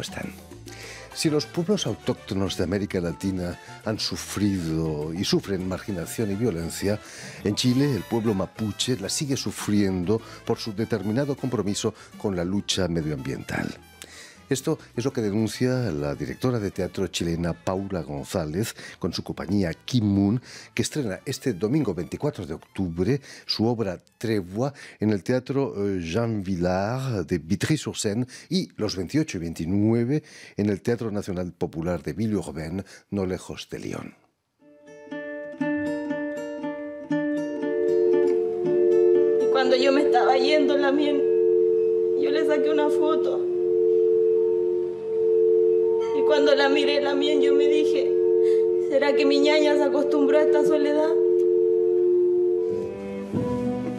están? Si los pueblos autóctonos de América Latina han sufrido y sufren marginación y violencia, en Chile el pueblo mapuche la sigue sufriendo por su determinado compromiso con la lucha medioambiental. Esto es lo que denuncia la directora de teatro chilena Paula González con su compañía Kim Moon, que estrena este domingo 24 de octubre su obra Trevois en el Teatro eh, Jean Villard de Vitry-sur-Seine y los 28 y 29 en el Teatro Nacional Popular de Villeurbanne, no lejos de Lyon. Y cuando yo me estaba yendo en la miel, yo le saqué una foto cuando la miré la mía, yo me dije, ¿será que mi ñaña se acostumbró a esta soledad?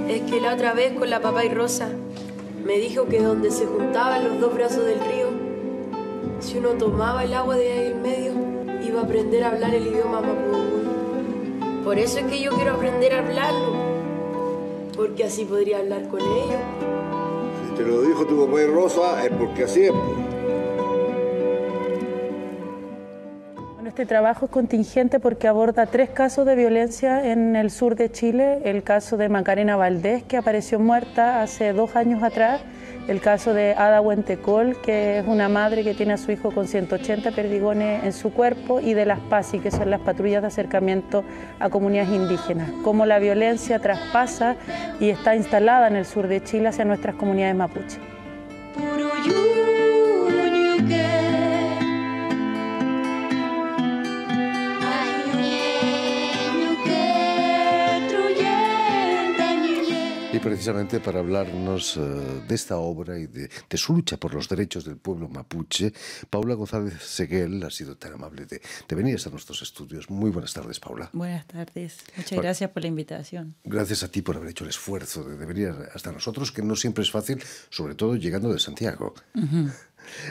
Es que la otra vez con la papá y Rosa me dijo que donde se juntaban los dos brazos del río, si uno tomaba el agua de ahí en medio, iba a aprender a hablar el idioma mapudungun. Por eso es que yo quiero aprender a hablarlo, porque así podría hablar con ellos. Si te lo dijo tu papá y Rosa, es porque así es. Pues. este trabajo es contingente porque aborda tres casos de violencia en el sur de Chile. El caso de Macarena Valdés, que apareció muerta hace dos años atrás. El caso de Ada Huentecol, que es una madre que tiene a su hijo con 180 perdigones en su cuerpo. Y de las PASI, que son las patrullas de acercamiento a comunidades indígenas. Cómo la violencia traspasa y está instalada en el sur de Chile hacia nuestras comunidades mapuche. precisamente para hablarnos eh, de esta obra y de, su lucha por los derechos del pueblo mapuche. Paula González Seguel ha sido tan amable de, venir hasta nuestros estudios. Muy buenas tardes, Paula. Buenas tardes. Muchas gracias por la invitación. Gracias a ti por haber hecho el esfuerzo de, venir hasta nosotros, que no siempre es fácil, sobre todo llegando de Santiago.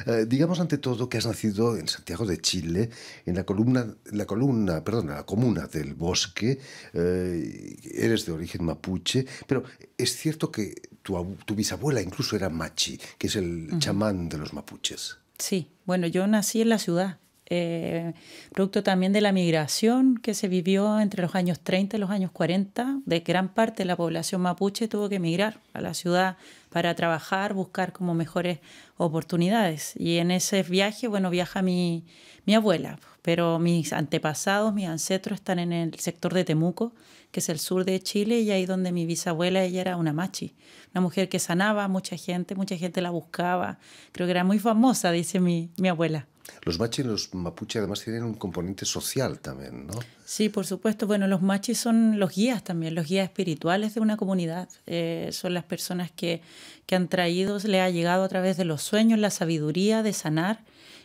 Eh, digamos ante todo que has nacido en Santiago de Chile, en la columna, la columna, la comuna del Bosque. Eh, eres de origen mapuche, pero es cierto que tu, bisabuela incluso era machi, que es el chamán de los mapuches. Sí, bueno, yo nací en la ciudad. Eh, producto también de la migración que se vivió entre los años 30 y los años 40, de gran parte de la población mapuche tuvo que emigrar a la ciudad para trabajar, buscar como mejores oportunidades. Y en ese viaje, bueno, viaja mi, mi abuela, pero mis antepasados, mis ancestros están en el sector de Temuco, que es el sur de Chile, y ahí donde mi bisabuela, ella era una machi, una mujer que sanaba a mucha gente, mucha gente la buscaba. Creo que era muy famosa, dice mi abuela. Los machis y los mapuches además tienen un componente social también, ¿no? Sí, por supuesto. Bueno, los machis son los guías también, los guías espirituales de una comunidad. Eh, son las personas que, han traído, le ha llegado a través de los sueños, la sabiduría de sanar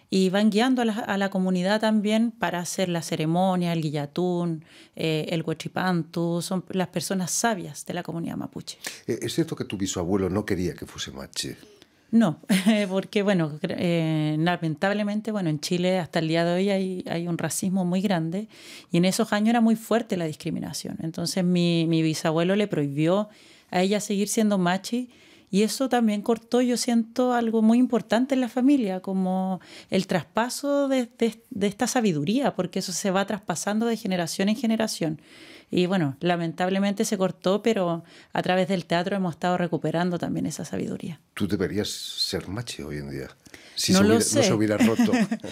y van guiando a la, comunidad también para hacer la ceremonia, el guillatún, eh, el huachipantu. son las personas sabias de la comunidad mapuche. Eh, es cierto que tu bisabuelo no quería que fuese machi. No, porque bueno, eh, lamentablemente, bueno, en Chile hasta el día de hoy hay, un racismo muy grande y en esos años era muy fuerte la discriminación. Entonces mi, bisabuelo le prohibió a ella seguir siendo machi y eso también cortó, yo siento, algo muy importante en la familia, como el traspaso de esta sabiduría, porque eso se va traspasando de generación en generación. Y bueno, lamentablemente se cortó, pero a través del teatro hemos estado recuperando también esa sabiduría. Tú deberías ser mache hoy en día. Si no, lo hubiera, no se hubiera roto.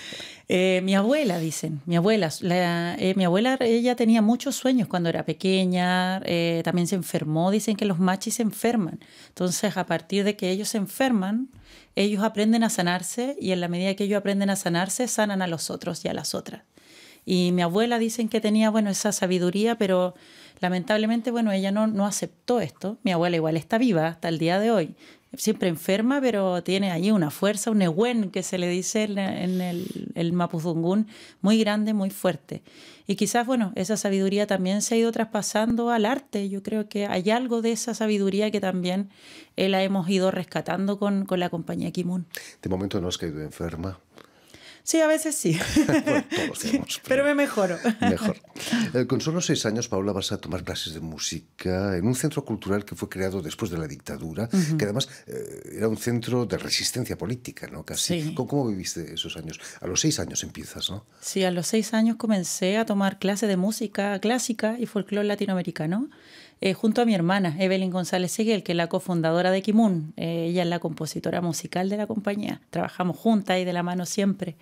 Eh, mi abuela, dicen, mi abuela, eh, mi abuela, ella tenía muchos sueños cuando era pequeña, eh, también se enfermó, dicen que los machis se enferman. Entonces, a partir de que ellos se enferman, ellos aprenden a sanarse y en la medida que ellos aprenden a sanarse, sanan a los otros y a las otras. Y mi abuela dicen que tenía, bueno, esa sabiduría, pero lamentablemente, bueno, ella no, no aceptó esto. Mi abuela igual está viva hasta el día de hoy. Siempre enferma, pero tiene allí una fuerza, un egüen que se le dice en, el, el Mapuzungún, muy grande, muy fuerte. Y quizás, bueno, esa sabiduría también se ha ido traspasando al arte. Yo creo que hay algo de esa sabiduría que también eh, la hemos ido rescatando con, la compañía Kimun. De momento no que caído enferma. Sí, a veces sí. pero, me mejoro. Mejor. Eh, con solo seis años, Paula, vas a tomar clases de música en un centro cultural que fue creado después de la dictadura, que además eh, era un centro de resistencia política, ¿no? Casi. ¿Cómo, ¿Cómo, viviste esos años? A los seis años empiezas, ¿no? Sí, a los seis años comencé a tomar clases de música clásica y folclore latinoamericano. Eh, junto a mi hermana Evelyn González Siguel, que es la cofundadora de Kimun. Eh, ella es la compositora musical de la compañía. Trabajamos juntas y de la mano siempre.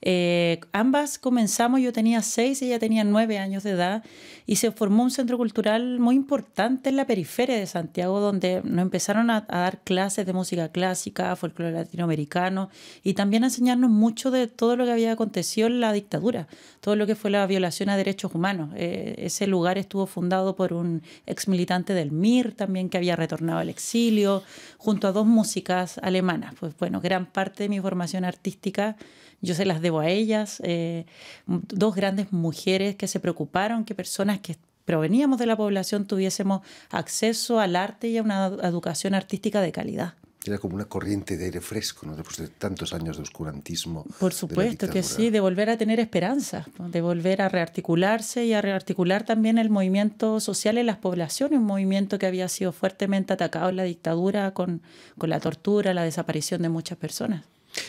Eh, ambas comenzamos, yo tenía seis y ella tenía nueve años de edad, y se formó un centro cultural muy importante en la periferia de Santiago, donde nos empezaron a, dar clases de música clásica, folclore latinoamericano, y también a enseñarnos mucho de todo lo que había acontecido en la dictadura, todo lo que fue la violación a derechos humanos. ese lugar estuvo fundado por un ex militante del MIR también que había retornado al exilio, junto a dos músicas alemanas. Pues bueno, gran parte de mi formación artística yo se las debo a ellas, eh, dos grandes mujeres que se preocuparon que personas que proveníamos de la población tuviésemos acceso al arte y a una educación artística de calidad. Era como una corriente de aire fresco, ¿no? Después de tantos años de oscurantismo. Por supuesto que sí, de volver a tener esperanza, de volver a rearticularse y a rearticular también el movimiento social en las poblaciones, un movimiento que había sido fuertemente atacado en la dictadura con, la tortura, la desaparición de muchas personas.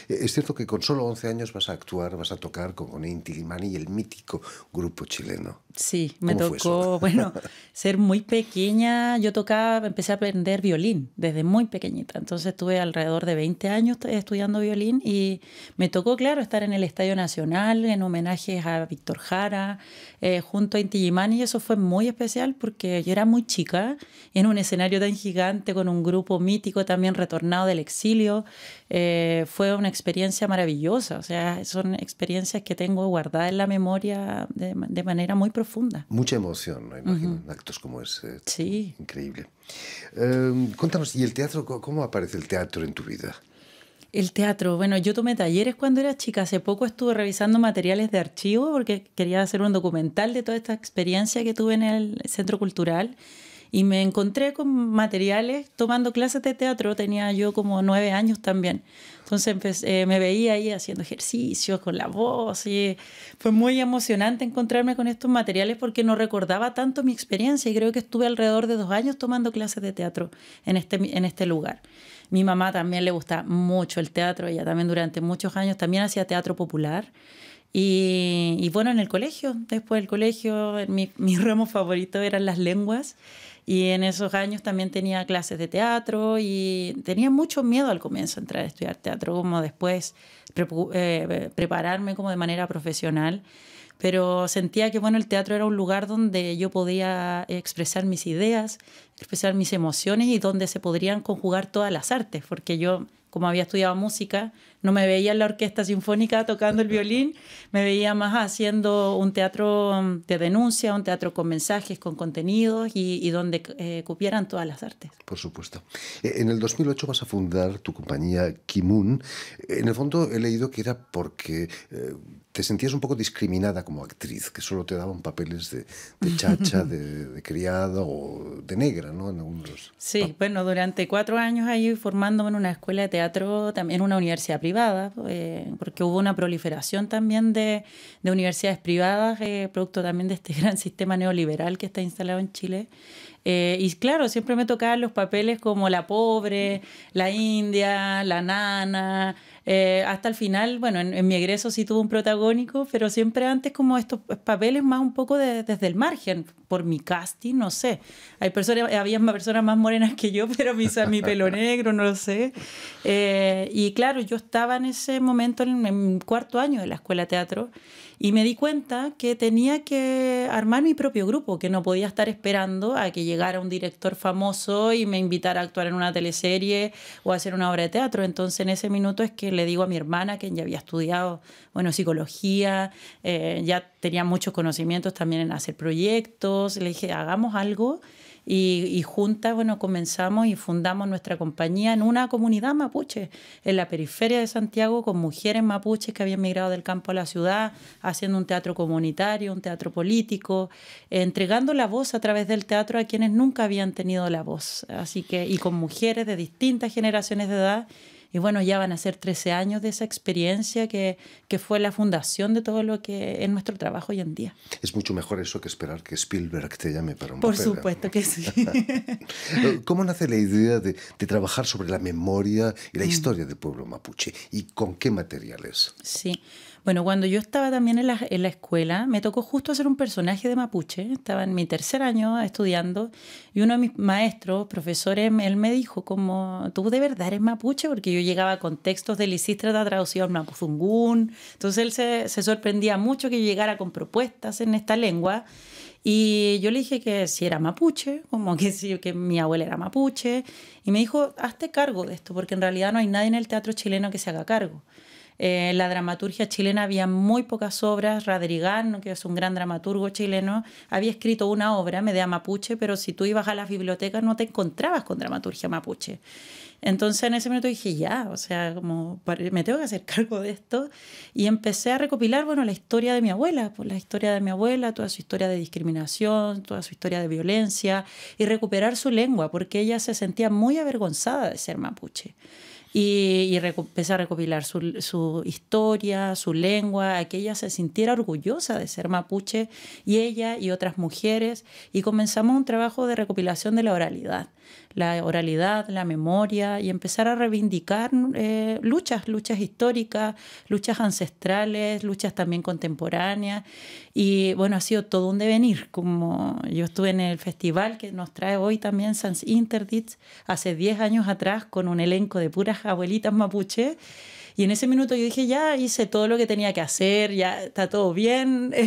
Eh, es cierto que con solo 11 años vas a actuar, vas a tocar con Inti Limani y el mítico grupo chileno. Sí, me tocó, bueno, ser muy pequeña. Yo tocaba, empecé a aprender violín desde muy pequeñita. Entonces estuve alrededor de 20 años estudiando violín y me tocó, claro, estar en el Estadio Nacional en homenajes a Víctor Jara, eh, junto a Inti Gimani. Y eso fue muy especial porque yo era muy chica en un escenario tan gigante con un grupo mítico también retornado del exilio. Eh, fue una experiencia maravillosa. O sea, son experiencias que tengo guardadas en la memoria de, de manera muy profunda Mucha emoción, ¿no? Imagino, actos como ese. Sí. Increíble. Em, cuéntanos, ¿y el teatro, cómo aparece el teatro en tu vida? El teatro, bueno, yo tomé talleres cuando era chica. Hace poco estuve revisando materiales de archivo porque quería hacer un documental de toda esta experiencia que tuve en el Centro Cultural y me encontré con materiales tomando clases de teatro, tenía yo como nueve años también. Entonces pues, eh, me veía ahí haciendo ejercicios con la voz y fue muy emocionante encontrarme con estos materiales porque no recordaba tanto mi experiencia y creo que estuve alrededor de dos años tomando clases de teatro en este, en este lugar. Mi mamá también le gusta mucho el teatro, ella también durante muchos años también hacía teatro popular. Y, bueno, en el colegio, después del colegio, mi, mi, ramo favorito eran las lenguas. Y en esos años también tenía clases de teatro y tenía mucho miedo al comienzo a entrar a estudiar teatro, como después eh, prepararme como de manera profesional. Pero sentía que bueno, el teatro era un lugar donde yo podía expresar mis ideas, expresar mis emociones y donde se podrían conjugar todas las artes, porque yo, como había estudiado música, no me veía en la orquesta sinfónica tocando el violín, me veía más haciendo un teatro mm, de denuncia, un teatro con mensajes, con contenidos y, donde eh, cupieran todas las artes. Por supuesto. Eh, en el 2008 vas a fundar tu compañía Kimun. En el fondo he leído que era porque... Eh, te sentías un poco discriminada como actriz, que solo te daban papeles de, chacha, de, criado o de negra, ¿no? Sí, bueno, durante cuatro años ahí formándome en una escuela de teatro, también en una universidad privada, eh, porque hubo una proliferación también de, universidades privadas, eh, producto también de este gran sistema neoliberal que está instalado en Chile. Eh, y claro, siempre me tocaban los papeles como la pobre, la india, la nana, eh, hasta el final, bueno, en, mi egreso sí tuvo un protagónico, pero siempre antes como estos papeles más un poco desde el margen, por mi casting, no sé. Hay personas, había personas más morenas que yo, pero misa mi pelo negro, no lo sé. Eh, y claro, yo estaba en ese momento en, cuarto año de la escuela de teatro y me di cuenta que tenía que armar mi propio grupo, que no podía estar esperando a que llegara un director famoso y me invitara a actuar en una teleserie o a hacer una obra de teatro. Entonces en ese minuto es que le digo a mi hermana, que ya había estudiado, bueno, psicología, eh, ya tenía muchos conocimientos también en hacer proyectos, le dije, hagamos algo. Y, juntas, bueno, comenzamos y fundamos nuestra compañía en una comunidad mapuche, en la periferia de Santiago, con mujeres mapuches que habían migrado del campo a la ciudad, haciendo un teatro comunitario, un teatro político, entregando la voz a través del teatro a quienes nunca habían tenido la voz. Así que, y con mujeres de distintas generaciones de edad y bueno, ya van a ser 13 años de esa experiencia que, fue la fundación de todo lo que es nuestro trabajo hoy en día. Es mucho mejor eso que esperar que Spielberg te llame para un Por supuesto que sí. ¿Cómo nace la idea de, de, trabajar sobre la memoria y la mm. historia del pueblo mapuche? ¿Y con qué materiales? Sí. Bueno, cuando yo estaba también en la, escuela, me tocó justo hacer un personaje de mapuche. Estaba en mi tercer año estudiando y uno de mis maestros, profesores, él me dijo como, ¿tú de verdad eres mapuche? Porque yo llegaba con textos de Lisístrata traducidos al mapuzungún. Entonces él se, sorprendía mucho que yo llegara con propuestas en esta lengua. Y yo le dije que si era mapuche, como que si que mi abuela era mapuche, y me dijo, hazte cargo de esto, porque en realidad no hay nadie en el teatro chileno que se haga cargo. Eh, la dramaturgia chilena había muy pocas obras. Radrigán, que es un gran dramaturgo chileno, había escrito una obra, media Mapuche, pero si tú ibas a las bibliotecas no te encontrabas con dramaturgia mapuche. Entonces en ese momento dije, ya, o sea, como me tengo que hacer cargo de esto. Y empecé a recopilar, bueno, la historia de mi abuela, pues, la historia de mi abuela, toda su historia de discriminación, toda su historia de violencia, y recuperar su lengua, porque ella se sentía muy avergonzada de ser mapuche y, y empezar a recopilar su, su, historia, su lengua, aquella que ella se sintiera orgullosa de ser mapuche y ella y otras mujeres y comenzamos un trabajo de recopilación de la oralidad la oralidad, la memoria y empezar a reivindicar eh, luchas, luchas históricas, luchas ancestrales, luchas también contemporáneas. Y bueno, ha sido todo un devenir, como yo estuve en el festival que nos trae hoy también Sans Interdits, hace 10 años atrás, con un elenco de puras abuelitas mapuche. Y en ese minuto yo dije, ya hice todo lo que tenía que hacer, ya está todo bien.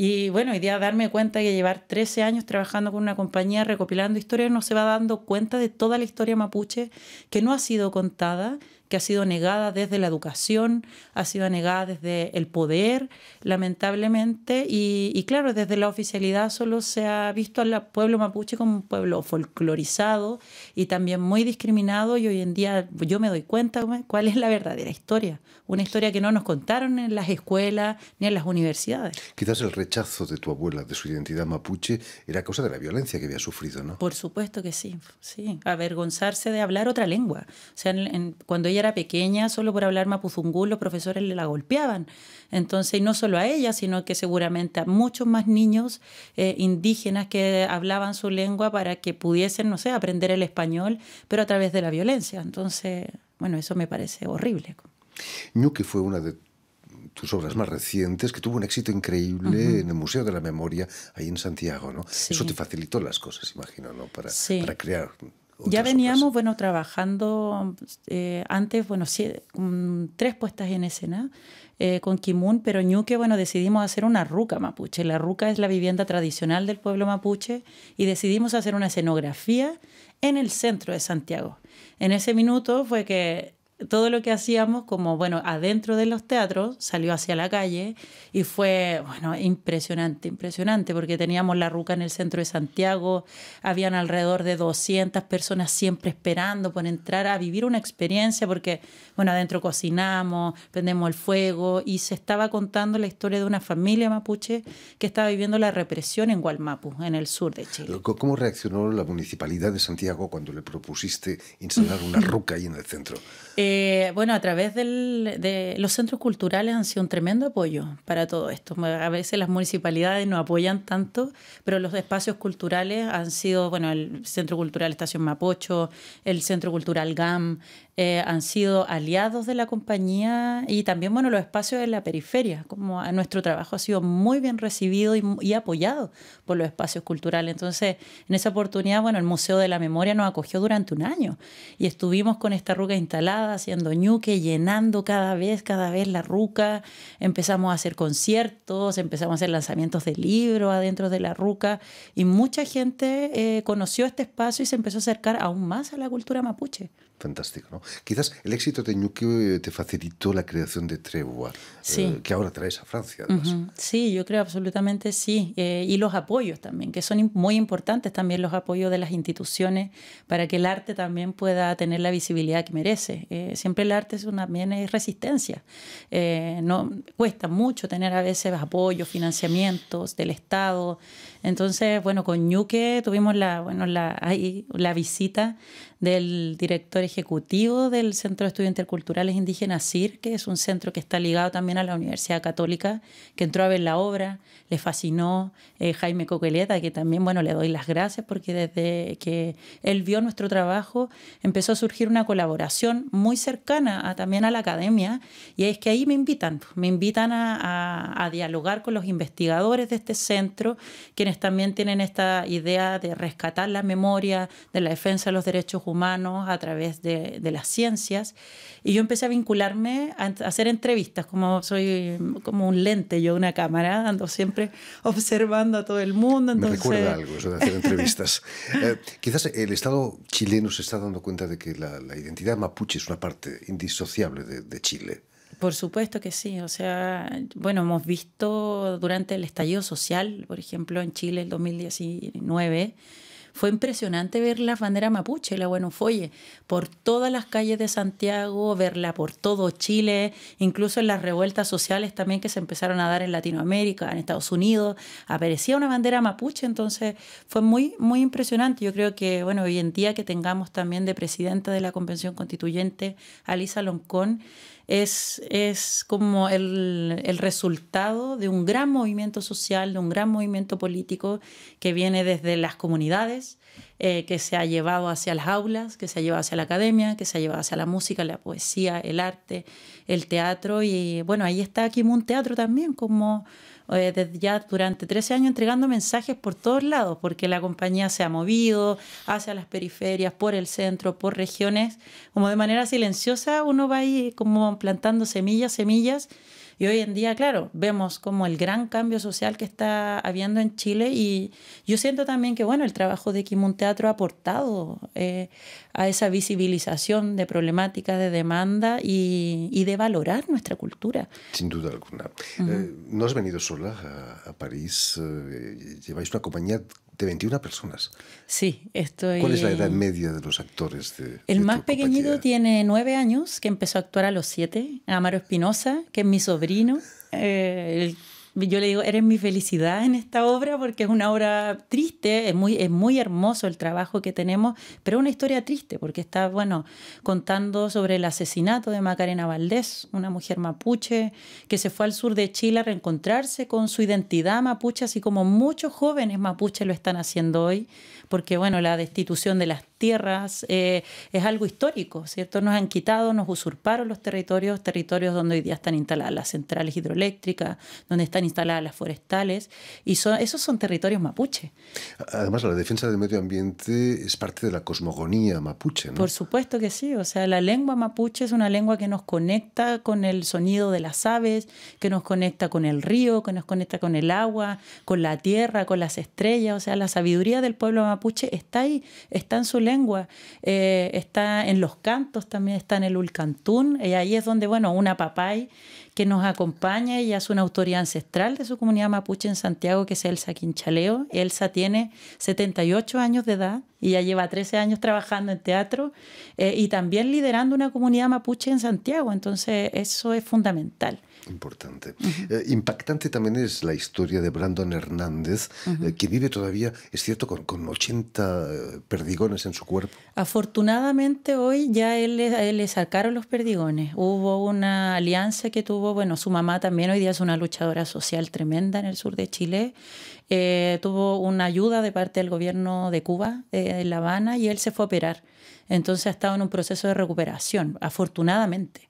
Y bueno, hoy día darme cuenta que llevar 13 años trabajando con una compañía recopilando historias no se va dando cuenta de toda la historia mapuche que no ha sido contada que ha sido negada desde la educación, ha sido negada desde el poder, lamentablemente, y, claro, desde la oficialidad solo se ha visto al pueblo mapuche como un pueblo folclorizado y también muy discriminado, y hoy en día yo me doy cuenta cuál es la verdadera historia, una historia que no nos contaron en las escuelas ni en las universidades. Quizás el rechazo de tu abuela, de su identidad mapuche, era cosa de la violencia que había sufrido, ¿no? Por supuesto que sí, sí, avergonzarse de hablar otra lengua. O sea, cuando ella era pequeña, solo por hablar mapuzungú los profesores le la golpeaban. Entonces, y no solo a ella, sino que seguramente a muchos más niños eh, indígenas que hablaban su lengua para que pudiesen, no sé, aprender el español, pero a través de la violencia. Entonces, bueno, eso me parece horrible. que fue una de tus obras más recientes, que tuvo un éxito increíble en el Museo de la Memoria, ahí en Santiago, ¿no? Eso te facilitó las cosas, imagino, ¿no? Para, para crear ya veníamos, bueno, trabajando eh, antes, bueno, tres puestas en escena eh, con Kimun, pero Ñuque, bueno, decidimos hacer una ruca mapuche. La ruca es la vivienda tradicional del pueblo mapuche y decidimos hacer una escenografía en el centro de Santiago. En ese minuto fue que todo lo que hacíamos como, bueno, adentro de los teatros, salió hacia la calle y fue, bueno, impresionante, impresionante, porque teníamos la ruca en el centro de Santiago, habían alrededor de 200 personas siempre esperando por entrar a vivir una experiencia, porque, bueno, adentro cocinamos, prendemos el fuego y se estaba contando la historia de una familia mapuche que estaba viviendo la represión en Gualmapu, en el sur de Chile. ¿Cómo reaccionó la municipalidad de Santiago cuando le propusiste instalar una ruca ahí en el centro? Eh, bueno, a través de los centros culturales han sido un tremendo apoyo para todo esto. A veces las municipalidades no apoyan tanto, pero los espacios culturales han sido, bueno, el Centro Cultural Estación Mapocho, el Centro Cultural GAM, eh, han sido aliados de la compañía y también, bueno, los espacios de la periferia, como a nuestro trabajo ha sido muy bien recibido y, apoyado por los espacios culturales. Entonces, en esa oportunidad, bueno, el Museo de la Memoria nos acogió durante un año y estuvimos con esta ruga instalada haciendo ñuque, llenando cada vez, cada vez la ruca. Empezamos a hacer conciertos, empezamos a hacer lanzamientos de libros adentro de la ruca y mucha gente eh, conoció este espacio y se empezó a acercar aún más a la cultura mapuche fantástico. ¿no? Quizás el éxito de Ñuque eh, te facilitó la creación de Tregua, eh, que ahora traes a Francia. Sí, yo creo absolutamente sí. Eh, y los apoyos también, que son muy importantes también los apoyos de las instituciones para que el arte también pueda tener la visibilidad que merece. siempre el arte es una, también es resistencia. no, cuesta mucho tener a veces apoyos, financiamientos del Estado. Entonces, bueno, con Ñuque tuvimos la, bueno, la, la visita del director ejecutivo del Centro de Estudios Interculturales Indígenas CIR, que es un centro que está ligado también a la Universidad Católica, que entró a ver la obra, le fascinó eh, Jaime Coqueleta, que también, bueno, le doy las gracias porque desde que él vio nuestro trabajo empezó a surgir una colaboración muy cercana también a la academia, y es que ahí me invitan, pues, me invitan a, dialogar con los investigadores de este centro, quienes también tienen esta idea de rescatar la memoria, de la defensa de los derechos humanos a través de, las ciencias. Y yo empecé a vincularme a, hacer entrevistas, como soy como un lente, yo una cámara, ando siempre observando a todo el mundo. Me recuerda algo eso de hacer entrevistas. Eh, quizás el Estado chileno se está dando cuenta de que la, identidad mapuche es una parte indisociable de, de Chile. Por supuesto que sí. O sea, bueno, hemos visto durante el estallido social, por ejemplo, en Chile el 2019, fue impresionante ver las bandera mapuche, la folle, por todas las calles de Santiago, verla por todo Chile, incluso en las revueltas sociales también que se empezaron a dar en Latinoamérica, en Estados Unidos, aparecía una bandera mapuche, entonces fue muy, muy impresionante. Yo creo que, bueno, hoy en día que tengamos también de presidenta de la Convención Constituyente, Alisa Loncón, es, como el, resultado de un gran movimiento social, de un gran movimiento político que viene desde las comunidades, eh, que se ha llevado hacia las aulas, que se ha llevado hacia la academia, que se ha llevado hacia la música, la poesía, el arte, el teatro. Y bueno, ahí está aquí un Teatro también como eh, desde ya durante 13 años entregando mensajes por todos lados, porque la compañía se ha movido hacia las periferias, por el centro, por regiones, como de manera silenciosa uno va ahí como plantando semillas, semillas y hoy en día, claro, vemos como el gran cambio social que está habiendo en Chile y yo siento también que, bueno, el trabajo de Kimun Teatro ha aportado eh, a esa visibilización de problemáticas de demanda y, de valorar nuestra cultura. Sin duda alguna. Eh, no has venido sola a, París, eh, lleváis una compañía de 21 personas. Sí, esto ¿Cuál es la edad media de los actores? De, el más pequeñito tiene nueve años, que empezó a actuar a los siete. Amaro Espinosa, que es mi sobrino, eh, el yo le digo, eres mi felicidad en esta obra porque es una obra triste, es muy, es muy hermoso el trabajo que tenemos, pero es una historia triste porque está, bueno, contando sobre el asesinato de Macarena Valdés, una mujer mapuche que se fue al sur de Chile a reencontrarse con su identidad mapuche, así como muchos jóvenes mapuche lo están haciendo hoy porque bueno, la destitución de las tierras eh, es algo histórico, ¿cierto? Nos han quitado, nos usurparon los territorios, territorios donde hoy día están instaladas las centrales hidroeléctricas, donde están instaladas las forestales, y esos son territorios mapuche. Además, la defensa del medio ambiente es parte de la cosmogonía mapuche, ¿no? Por supuesto que sí, o sea, la lengua mapuche es una lengua que nos conecta con el sonido de las aves, que nos conecta con el río, que nos conecta con el agua, con la tierra, con las estrellas, o sea, la sabiduría del pueblo mapuche mapuche está ahí, está en su lengua, eh, está en los cantos, también está en el ulcantún, y ahí es donde, bueno, una papay que nos acompaña, ella es una autoría ancestral de su comunidad mapuche en Santiago, que es Elsa Quinchaleo. Elsa tiene 78 años de edad y ya lleva 13 años trabajando en teatro eh, y también liderando una comunidad mapuche en Santiago, entonces eso es fundamental. Importante. Eh, impactante también es la historia de Brandon Hernández, eh, que vive todavía, es cierto, con, con, 80 eh, perdigones en su cuerpo. Afortunadamente hoy ya él, le sacaron los perdigones. Hubo una alianza que tuvo, bueno, su mamá también hoy día es una luchadora social tremenda en el sur de Chile. tuvo una ayuda de parte del gobierno de Cuba, de La Habana, y él se fue a operar. Entonces ha estado en un proceso de recuperación, afortunadamente.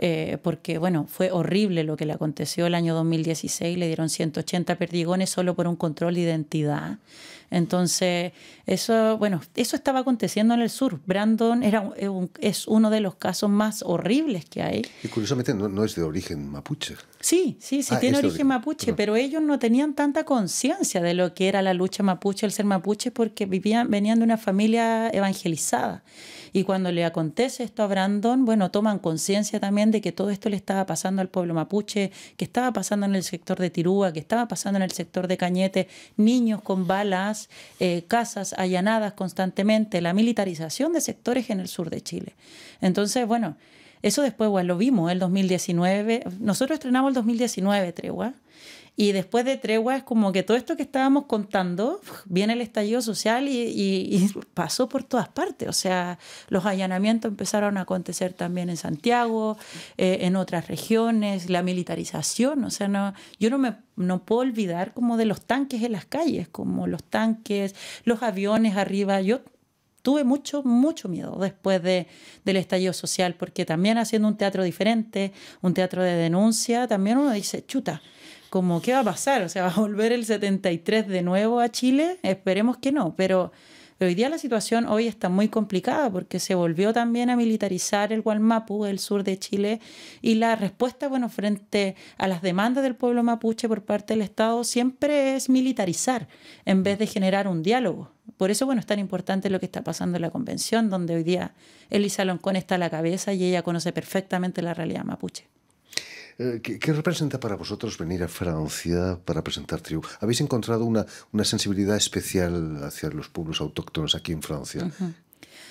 Eh, porque bueno, fue horrible lo que le aconteció el año 2016, le dieron 180 perdigones solo por un control de identidad. Entonces, eso, bueno, eso estaba aconteciendo en el sur. Brandon es uno de los casos más horribles que hay. Y curiosamente no es de origen mapuche. Sí, sí, sí, ah, tiene origen mapuche, pero ellos no tenían tanta conciencia de lo que era la lucha mapuche, el ser mapuche, porque vivían, venían de una familia evangelizada. Y cuando le acontece esto a Brandon, bueno, toman conciencia también de que todo esto le estaba pasando al pueblo mapuche, que estaba pasando en el sector de Tirúa, que estaba pasando en el sector de Cañete, niños con balas, eh, casas allanadas constantemente, la militarización de sectores en el sur de Chile. Entonces, bueno, eso después, lo vimos el 2019. Nosotros estrenamos el 2019 Tregua. Y después de Tregua es como que todo esto que estábamos contando, viene el estallido social y, pasó por todas partes. O sea, los allanamientos empezaron a acontecer también en Santiago, eh, en otras regiones, la militarización. O sea, no, yo no me puedo olvidar como de los tanques en las calles, como los tanques, los aviones arriba tuve mucho, mucho miedo después de, del estallido social, porque también haciendo un teatro diferente, un teatro de denuncia, también uno dice, chuta, como, ¿qué va a pasar? O sea, ¿va a volver el 73 de nuevo a Chile? Esperemos que no, pero... hoy día la situación hoy está muy complicada porque se volvió también a militarizar el Gualmapu, el sur de Chile, y la respuesta, bueno, frente a las demandas del pueblo mapuche por parte del Estado siempre es militarizar en vez de generar un diálogo. Por eso, bueno, es tan importante lo que está pasando en la convención, donde hoy día Elisa Loncón está a la cabeza y ella conoce perfectamente la realidad mapuche. Eh, ¿Qué, representa para vosotros venir a Francia para presentar Tribu? ¿Habéis encontrado una, sensibilidad especial hacia los pueblos autóctonos aquí en Francia?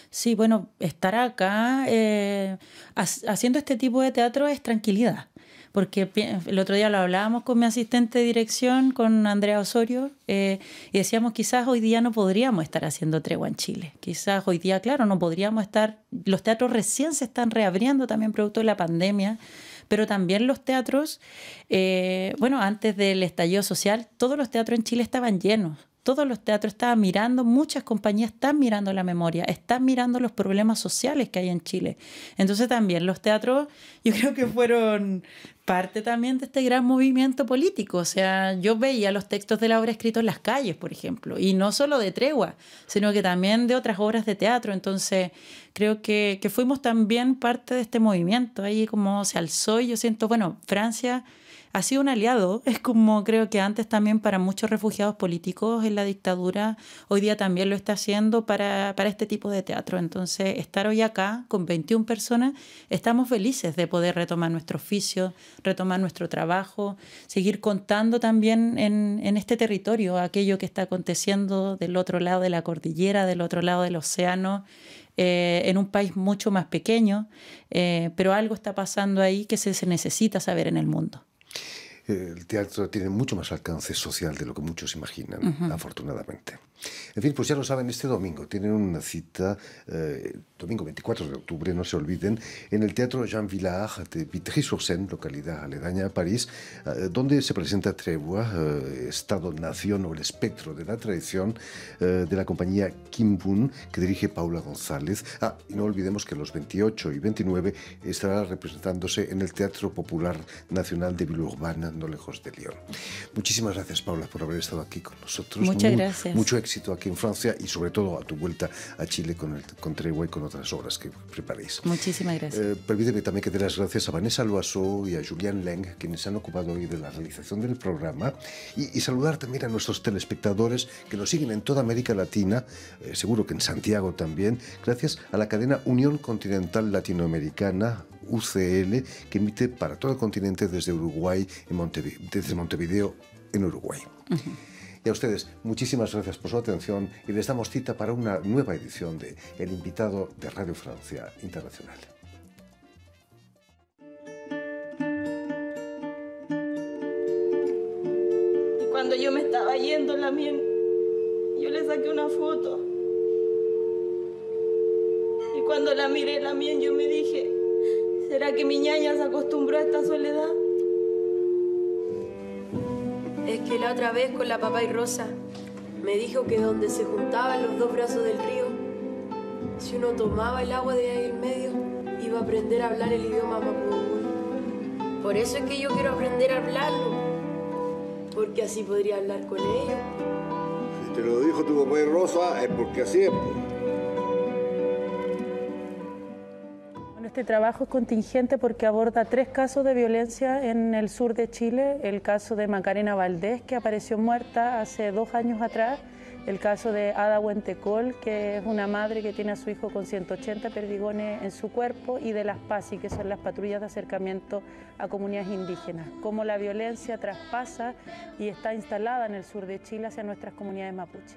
Sí, bueno, estar acá eh, haciendo este tipo de teatro es tranquilidad porque el otro día lo hablábamos con mi asistente de dirección, con Andrea Osorio, eh, y decíamos quizás hoy día no podríamos estar haciendo tregua en Chile, quizás hoy día, claro, no podríamos estar, los teatros recién se están reabriendo también producto de la pandemia, pero también los teatros, eh, bueno, antes del estallido social, todos los teatros en Chile estaban llenos todos los teatros estaban mirando, muchas compañías están mirando la memoria, están mirando los problemas sociales que hay en Chile. Entonces también los teatros yo creo que fueron parte también de este gran movimiento político. O sea, yo veía los textos de la obra escritos en las calles, por ejemplo, y no solo de Tregua, sino que también de otras obras de teatro. Entonces, creo que, fuimos también parte de este movimiento. Ahí como se alzó y yo siento, bueno, Francia ha sido un aliado. Es como creo que antes también para muchos refugiados políticos en la dictadura, hoy día también lo está haciendo para, este tipo de teatro. Entonces, estar hoy acá con 21 personas, estamos felices de poder retomar nuestro oficio, retomar nuestro trabajo, seguir contando también en, este territorio aquello que está aconteciendo del otro lado de la cordillera, del otro lado del océano. Eh, en un país mucho más pequeño, eh, pero algo está pasando ahí que se necesita saber en el mundo. El teatro tiene mucho más alcance social de lo que muchos imaginan, afortunadamente. En fin, pues ya lo saben, este domingo tienen una cita eh, domingo 24 de octubre, no se olviden, en el Teatro Jean Villard de Vitry-sur-Seine, localidad aledaña a París, eh, donde se presenta Tregua, eh, Estado, Nación o el espectro de la tradición eh, de la compañía Kim que dirige Paula González. Ah, y no olvidemos que los 28 y 29 estará representándose en el Teatro Popular Nacional de Villeurbanne, no lejos de Lyon. Muchísimas gracias, Paula, por haber estado aquí con nosotros. Muchas gracias. Mucho éxito aquí en Francia y sobre todo a tu vuelta a Chile con, el, con Tregua y con otras obras que preparéis. Muchísimas gracias. Eh, permíteme también que dé las gracias a Vanessa Loasó y a Julián Leng, quienes se han ocupado hoy de la realización del programa, y, saludar también a nuestros telespectadores que nos siguen en toda América Latina, eh, seguro que en Santiago también, gracias a la cadena Unión Continental Latinoamericana, UCL, que emite para todo el continente desde Uruguay, en Montevideo, desde Montevideo, en Uruguay. Y a ustedes, muchísimas gracias por su atención y les damos cita para una nueva edición de El invitado de Radio Francia Internacional. Y cuando yo me estaba yendo la mien yo le saqué una foto. Y cuando la miré la mien yo me dije, ¿será que mi ñaña se acostumbró a esta soledad? la otra vez con la papá y Rosa me dijo que donde se juntaban los dos brazos del río, si uno tomaba el agua de ahí en medio, iba a aprender a hablar el idioma mapudungun. Por eso es que yo quiero aprender a hablarlo, porque así podría hablar con ellos. Si te lo dijo tu papá y Rosa, es porque así es. Pues. este trabajo es contingente porque aborda tres casos de violencia en el sur de Chile, el caso de Macarena Valdés, que apareció muerta hace dos años atrás, el caso de Ada Huentecol, que es una madre que tiene a su hijo con 180 perdigones en su cuerpo, y de las PASI, que son las patrullas de acercamiento a comunidades indígenas. Cómo la violencia traspasa y está instalada en el sur de Chile hacia nuestras comunidades mapuche.